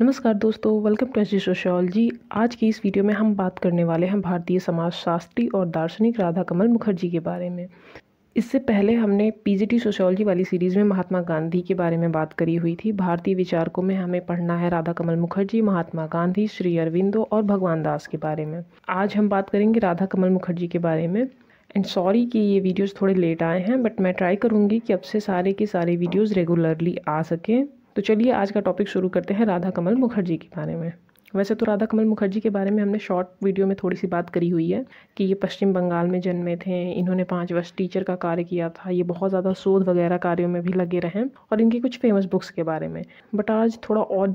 नमस्कार दोस्तों welcome to ji sociology आज की इस वीडियो में हम बात करने वाले हैं भारतीय समाज शास्त्री और दार्शनिक राधा कमल मुखर्जी के बारे में इससे पहले हमने पीजीटी सोशोलॉजी वाली सीरीज़ में महात्मा गांधी के बारे में बात करी हुई थी भारतीय विचारकों में हमें पढ़ना है राधा कमल मुखर्जी महात्मा गांधी श्री अरविंदो और भगवान दास के बारे में आज हम बात करेंगे राधा कमल मुखर्जी के बारे में एंड सॉरी कि ये वीडियोज़ थोड़े लेट आए हैं बट मैं ट्राई करूँगी कि अब से सारे के सारे वीडियोज़ रेगुलरली आ सकें तो चलिए आज का टॉपिक शुरू करते हैं राधा कमल मुखर्जी के बारे में वैसे तो राधा कमल मुखर्जी के बारे में हमने शॉर्ट वीडियो में थोड़ी सी बात करी हुई है कि ये पश्चिम बंगाल में जन्मे थे इन्होंने पाँच वर्ष टीचर का कार्य किया था ये बहुत ज़्यादा शोध वगैरह कार्यों में भी लगे रहे और इनकी कुछ फेमस बुक्स के बारे में बट आज थोड़ा और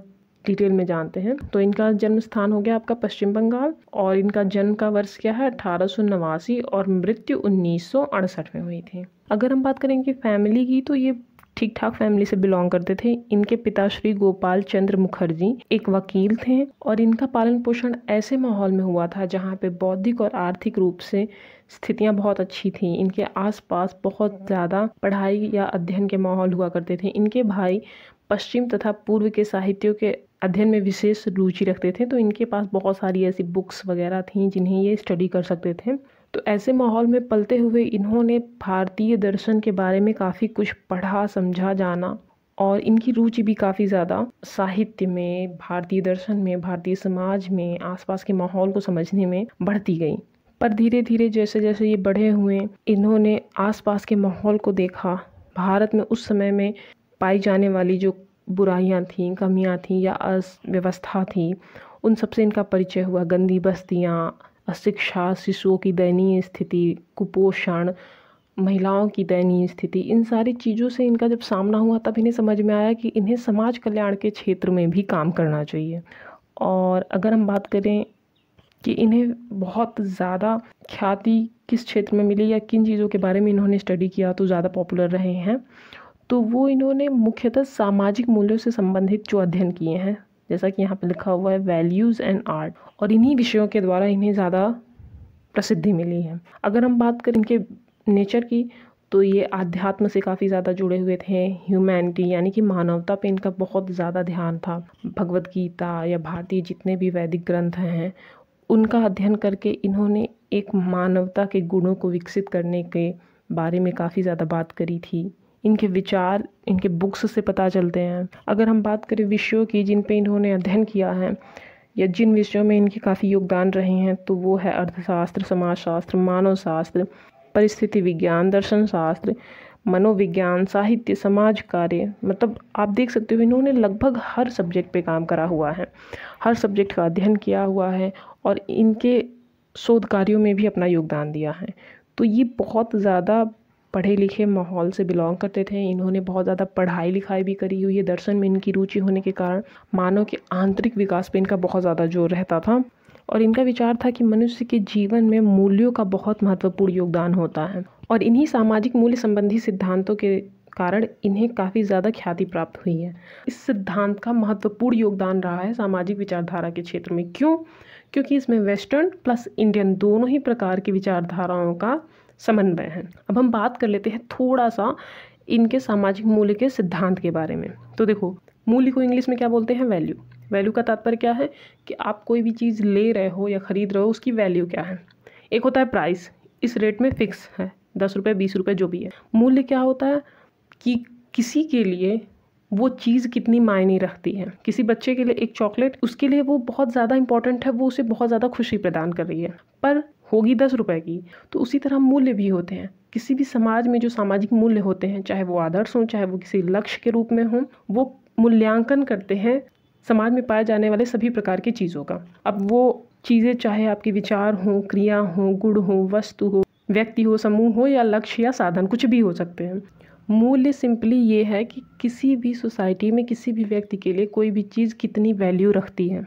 डिटेल में जानते हैं तो इनका जन्म स्थान हो गया आपका पश्चिम बंगाल और इनका जन्म का वर्ष क्या है अठारह और मृत्यु उन्नीस में हुई थी अगर हम बात करें फैमिली की तो ये ठीक ठाक फैमिली से बिलोंग करते थे इनके पिता श्री गोपाल चंद्र मुखर्जी एक वकील थे और इनका पालन पोषण ऐसे माहौल में हुआ था जहाँ पे बौद्धिक और आर्थिक रूप से स्थितियाँ बहुत अच्छी थीं इनके आसपास बहुत ज़्यादा पढ़ाई या अध्ययन के माहौल हुआ करते थे इनके भाई पश्चिम तथा पूर्व के साहित्यों के अध्ययन में विशेष रुचि रखते थे तो इनके पास बहुत सारी ऐसी बुक्स वगैरह थीं जिन्हें ये स्टडी कर सकते थे तो ऐसे माहौल में पलते हुए इन्होंने भारतीय दर्शन के बारे में काफ़ी कुछ पढ़ा समझा जाना और इनकी रुचि भी काफ़ी ज़्यादा साहित्य में भारतीय दर्शन में भारतीय समाज में आसपास के माहौल को समझने में बढ़ती गई पर धीरे धीरे जैसे जैसे ये बढ़े हुए इन्होंने आसपास के माहौल को देखा भारत में उस समय में पाई जाने वाली जो बुराइयाँ थीं कमियाँ थीं या अव्यवस्था थी उन सबसे इनका परिचय हुआ गंदी बस्तियाँ अशिक्षा शिशुओं की दयनीय स्थिति कुपोषण महिलाओं की दयनीय स्थिति इन सारी चीज़ों से इनका जब सामना हुआ तब इन्हें समझ में आया कि इन्हें समाज कल्याण के क्षेत्र में भी काम करना चाहिए और अगर हम बात करें कि इन्हें बहुत ज़्यादा ख्याति किस क्षेत्र में मिली या किन चीज़ों के बारे में इन्होंने स्टडी किया तो ज़्यादा पॉपुलर रहे हैं तो वो इन्होंने मुख्यतः सामाजिक मूल्यों से संबंधित जो अध्ययन किए हैं जैसा कि यहाँ पर लिखा हुआ है वैल्यूज़ एंड आर्ट और इन्हीं विषयों के द्वारा इन्हें ज़्यादा प्रसिद्धि मिली है अगर हम बात करें इनके नेचर की तो ये आध्यात्म से काफ़ी ज़्यादा जुड़े हुए थे ह्यूमैनिटी यानी कि मानवता पे इनका बहुत ज़्यादा ध्यान था भगवत गीता या भारतीय जितने भी वैदिक ग्रंथ हैं उनका अध्ययन करके इन्होंने एक मानवता के गुणों को विकसित करने के बारे में काफ़ी ज़्यादा बात करी थी इनके विचार इनके बुक्स से पता चलते हैं अगर हम बात करें विषयों की जिन पे इन्होंने अध्ययन किया है या जिन विषयों में इनके काफ़ी योगदान रहे हैं तो वो है अर्थशास्त्र समाजशास्त्र मानव शास्त्र परिस्थिति विज्ञान दर्शन शास्त्र मनोविज्ञान साहित्य समाज कार्य मतलब आप देख सकते हो इन्होंने लगभग हर सब्जेक्ट पे काम करा हुआ है हर सब्जेक्ट का अध्ययन किया हुआ है और इनके शोध कार्यों में भी अपना योगदान दिया है तो ये बहुत ज़्यादा पढ़े लिखे माहौल से बिलोंग करते थे इन्होंने बहुत ज़्यादा पढ़ाई लिखाई भी करी हुई है दर्शन में इनकी रुचि होने के कारण मानव के आंतरिक विकास पर इनका बहुत ज़्यादा जोर रहता था और इनका विचार था कि मनुष्य के जीवन में मूल्यों का बहुत महत्वपूर्ण योगदान होता है और इन्हीं सामाजिक मूल्य संबंधी सिद्धांतों के कारण इन्हें काफ़ी ज़्यादा ख्याति प्राप्त हुई है इस सिद्धांत का महत्वपूर्ण योगदान रहा है सामाजिक विचारधारा के क्षेत्र में क्यों क्योंकि इसमें वेस्टर्न प्लस इंडियन दोनों ही प्रकार की विचारधाराओं का समन्वय हैं अब हम बात कर लेते हैं थोड़ा सा इनके सामाजिक मूल्य के सिद्धांत के बारे में तो देखो मूल्य को इंग्लिश में क्या बोलते हैं वैल्यू वैल्यू का तात्पर्य क्या है कि आप कोई भी चीज़ ले रहे हो या ख़रीद रहे हो उसकी वैल्यू क्या है एक होता है प्राइस इस रेट में फिक्स है दस रुपये बीस रुपये जो भी है मूल्य क्या होता है कि किसी के लिए वो चीज़ कितनी मायने रखती है किसी बच्चे के लिए एक चॉकलेट उसके लिए वो बहुत ज़्यादा इंपॉर्टेंट है वो उसे बहुत ज़्यादा खुशी प्रदान कर रही है पर होगी दस रुपए की तो उसी तरह मूल्य भी होते हैं किसी भी समाज में जो सामाजिक मूल्य होते हैं चाहे वो आदर्श हों चाहे वो किसी लक्ष्य के रूप में हों वो मूल्यांकन करते हैं समाज में पाए जाने वाले सभी प्रकार की चीज़ों का अब वो चीज़ें चाहे आपके विचार हों क्रिया हों गुण हों वस्तु हो व्यक्ति हो समूह हो या लक्ष्य या साधन कुछ भी हो सकते हैं मूल्य सिंपली ये है कि किसी भी सोसाइटी में किसी भी व्यक्ति के लिए कोई भी चीज़ कितनी वैल्यू रखती है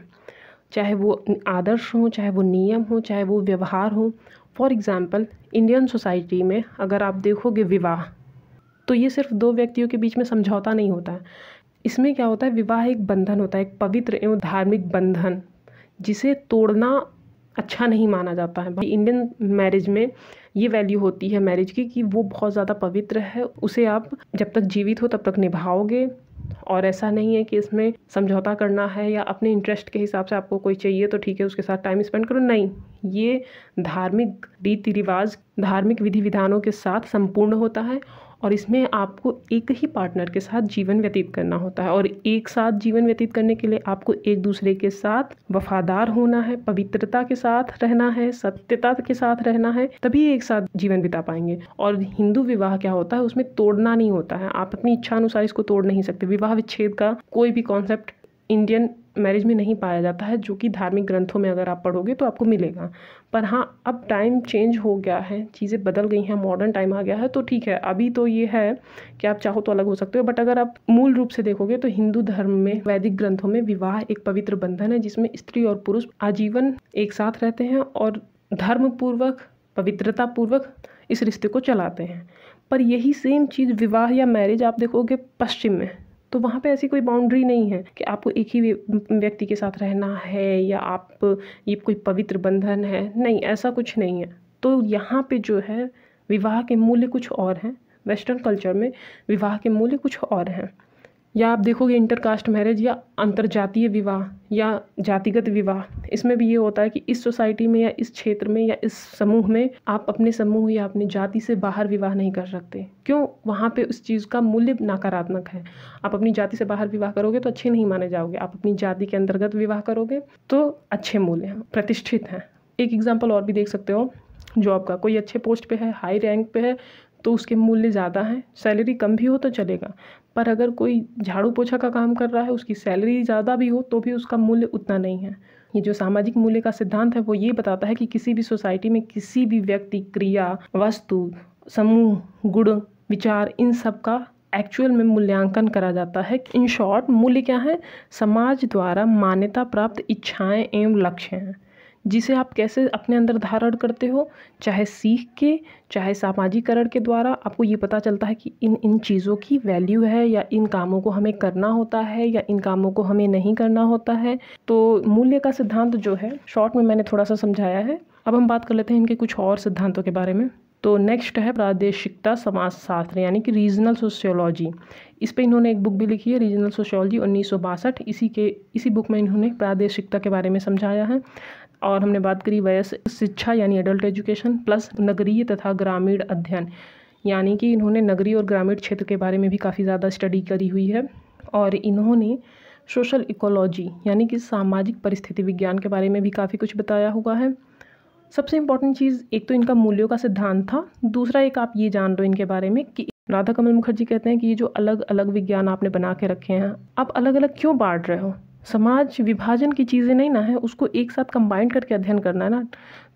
चाहे वो आदर्श हो चाहे वो नियम हो चाहे वो व्यवहार हो फॉर एग्ज़ाम्पल इंडियन सोसाइटी में अगर आप देखोगे विवाह तो ये सिर्फ दो व्यक्तियों के बीच में समझौता नहीं होता है इसमें क्या होता है विवाह एक बंधन होता है एक पवित्र एवं धार्मिक बंधन जिसे तोड़ना अच्छा नहीं माना जाता है इंडियन मैरिज में ये वैल्यू होती है मैरिज की कि वो बहुत ज़्यादा पवित्र है उसे आप जब तक जीवित हो तब तक निभाओगे और ऐसा नहीं है कि इसमें समझौता करना है या अपने इंटरेस्ट के हिसाब से आपको कोई चाहिए तो ठीक है उसके साथ टाइम स्पेंड करो नहीं ये धार्मिक रीति रिवाज धार्मिक विधि विधानों के साथ संपूर्ण होता है और इसमें आपको एक ही पार्टनर के साथ जीवन व्यतीत करना होता है और एक साथ जीवन व्यतीत करने के लिए आपको एक दूसरे के साथ वफादार होना है पवित्रता के साथ रहना है सत्यता के साथ रहना है तभी एक साथ जीवन बिता पाएंगे और हिंदू विवाह क्या होता है उसमें तोड़ना नहीं होता है आप अपनी इच्छा अनुसार इसको तोड़ नहीं सकते विवाह विच्छेद का कोई भी कॉन्सेप्ट इंडियन मैरिज में नहीं पाया जाता है जो कि धार्मिक ग्रंथों में अगर आप पढ़ोगे तो आपको मिलेगा पर हाँ अब टाइम चेंज हो गया है चीज़ें बदल गई हैं मॉडर्न टाइम आ गया है तो ठीक है अभी तो ये है कि आप चाहो तो अलग हो सकते हो बट अगर आप मूल रूप से देखोगे तो हिंदू धर्म में वैदिक ग्रंथों में विवाह एक पवित्र बंधन है जिसमें स्त्री और पुरुष आजीवन एक साथ रहते हैं और धर्मपूर्वक पवित्रतापूर्वक इस रिश्ते को चलाते हैं पर यही सेम चीज़ विवाह या मैरिज आप देखोगे पश्चिम में तो वहाँ पे ऐसी कोई बाउंड्री नहीं है कि आपको एक ही व्यक्ति के साथ रहना है या आप ये कोई पवित्र बंधन है नहीं ऐसा कुछ नहीं है तो यहाँ पे जो है विवाह के मूल्य कुछ और हैं वेस्टर्न कल्चर में विवाह के मूल्य कुछ और हैं या आप देखोगे इंटर कास्ट मैरिज या जातीय विवाह या जातिगत विवाह इसमें भी ये होता है कि इस सोसाइटी में या इस क्षेत्र में या इस समूह में आप अपने समूह या अपनी जाति से बाहर विवाह नहीं कर सकते क्यों वहाँ पे उस चीज़ का मूल्य नकारात्मक है आप अपनी जाति से बाहर विवाह करोगे तो अच्छे नहीं माने जाओगे आप अपनी जाति के अंतर्गत विवाह करोगे तो अच्छे मूल्य हैं प्रतिष्ठित हैं एक एग्जाम्पल और भी देख सकते हो जॉब का कोई अच्छे पोस्ट पे है हाई रैंक पे है तो उसके मूल्य ज़्यादा हैं सैलरी कम भी हो तो चलेगा पर अगर कोई झाड़ू पोछा का काम कर रहा है उसकी सैलरी ज़्यादा भी हो तो भी उसका मूल्य उतना नहीं है ये जो सामाजिक मूल्य का सिद्धांत है वो ये बताता है कि किसी भी सोसाइटी में किसी भी व्यक्ति क्रिया वस्तु समूह गुण विचार इन सब का एक्चुअल में मूल्यांकन करा जाता है इन शॉर्ट मूल्य क्या है समाज द्वारा मान्यता प्राप्त इच्छाएं एवं लक्ष्य हैं जिसे आप कैसे अपने अंदर धारण करते हो चाहे सीख के चाहे सामाजिकरण के द्वारा आपको ये पता चलता है कि इन इन चीज़ों की वैल्यू है या इन कामों को हमें करना होता है या इन कामों को हमें नहीं करना होता है तो मूल्य का सिद्धांत जो है शॉर्ट में मैंने थोड़ा सा समझाया है अब हम बात कर लेते हैं इनके कुछ और सिद्धांतों के बारे में तो नेक्स्ट है प्रादेशिकता समाजशास्त्र यानी कि रीजनल सोशियोलॉजी इस पर इन्होंने एक बुक भी लिखी है रीजनल सोशियोलॉजी उन्नीस इसी के इसी बुक में इन्होंने प्रादेशिकता के बारे में समझाया है और हमने बात करी वयस शिक्षा यानी एडल्ट एजुकेशन प्लस नगरीय तथा ग्रामीण अध्ययन यानी कि इन्होंने नगरीय और ग्रामीण क्षेत्र के बारे में भी काफ़ी ज़्यादा स्टडी करी हुई है और इन्होंने सोशल इकोलॉजी यानी कि सामाजिक परिस्थिति विज्ञान के बारे में भी काफ़ी कुछ बताया हुआ है सबसे इम्पॉर्टेंट चीज़ एक तो इनका मूल्यों का सिद्धांत था दूसरा एक आप ये जान लो इनके बारे में कि राधा कमल मुखर्जी कहते हैं कि ये जो अलग अलग विज्ञान आपने बना के रखे हैं आप अलग अलग क्यों बांट रहे हो समाज विभाजन की चीज़ें नहीं ना है उसको एक साथ कंबाइंड करके अध्ययन करना है ना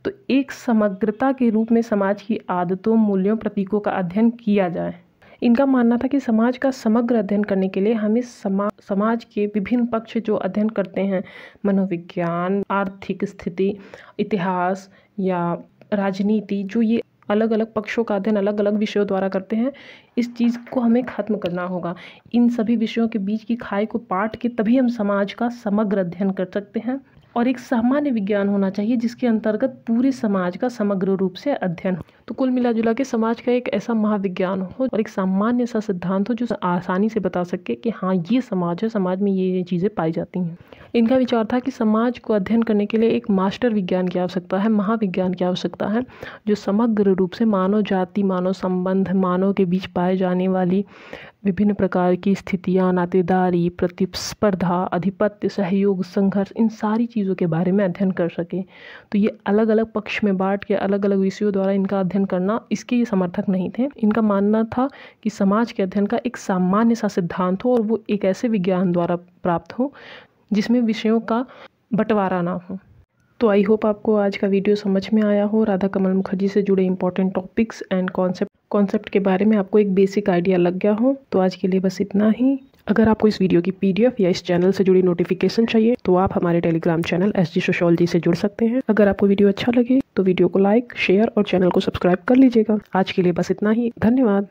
तो एक समग्रता के रूप में समाज की आदतों मूल्यों प्रतीकों का अध्ययन किया जाए इनका मानना था कि समाज का समग्र अध्ययन करने के लिए हमें समा समाज के विभिन्न पक्ष जो अध्ययन करते हैं मनोविज्ञान आर्थिक स्थिति इतिहास या राजनीति जो ये अलग अलग पक्षों का अध्ययन अलग अलग विषयों द्वारा करते हैं इस चीज़ को हमें ख़त्म करना होगा इन सभी विषयों के बीच की खाई को पाट के तभी हम समाज का समग्र अध्ययन कर सकते हैं और एक सामान्य विज्ञान होना चाहिए जिसके अंतर्गत पूरे समाज का समग्र रूप से अध्ययन हो तो कुल मिला जुला के समाज का एक ऐसा महाविज्ञान हो और एक सामान्य सा सिद्धांत हो जो आसानी से बता सके कि हाँ ये समाज है समाज में ये ये चीज़ें पाई जाती हैं इनका विचार था कि समाज को अध्ययन करने के लिए एक मास्टर विज्ञान की आवश्यकता है महाविज्ञान की आवश्यकता है जो समग्र रूप से मानव जाति मानव संबंध मानव के बीच पाए जाने वाली विभिन्न प्रकार की स्थितियाँ नातेदारी प्रतिस्पर्धा अधिपत्य सहयोग संघर्ष इन सारी चीज़ों के बारे में अध्ययन कर सके तो ये अलग अलग पक्ष में बांट के अलग अलग विषयों द्वारा इनका अध्ययन करना इसके ये समर्थक नहीं थे इनका मानना था कि समाज के अध्ययन का एक सामान्य सा सिद्धांत हो और वो एक ऐसे विज्ञान द्वारा प्राप्त हो जिसमें विषयों का बंटवारा ना हो तो आई होप आपको आज का वीडियो समझ में आया हो राधा कमल मुखर्जी से जुड़े important topics and concept concept के बारे में आपको एक बेसिक आइडिया लग गया हो तो आज के लिए बस इतना ही अगर आपको इस वीडियो की पीडीएफ या इस चैनल से जुड़ी नोटिफिकेशन चाहिए तो आप हमारे Telegram channel S G sociology से जुड़ सकते हैं अगर आपको वीडियो अच्छा लगे तो वीडियो को लाइक शेयर और चैनल को सब्सक्राइब कर लीजिएगा आज के लिए बस इतना ही धन्यवाद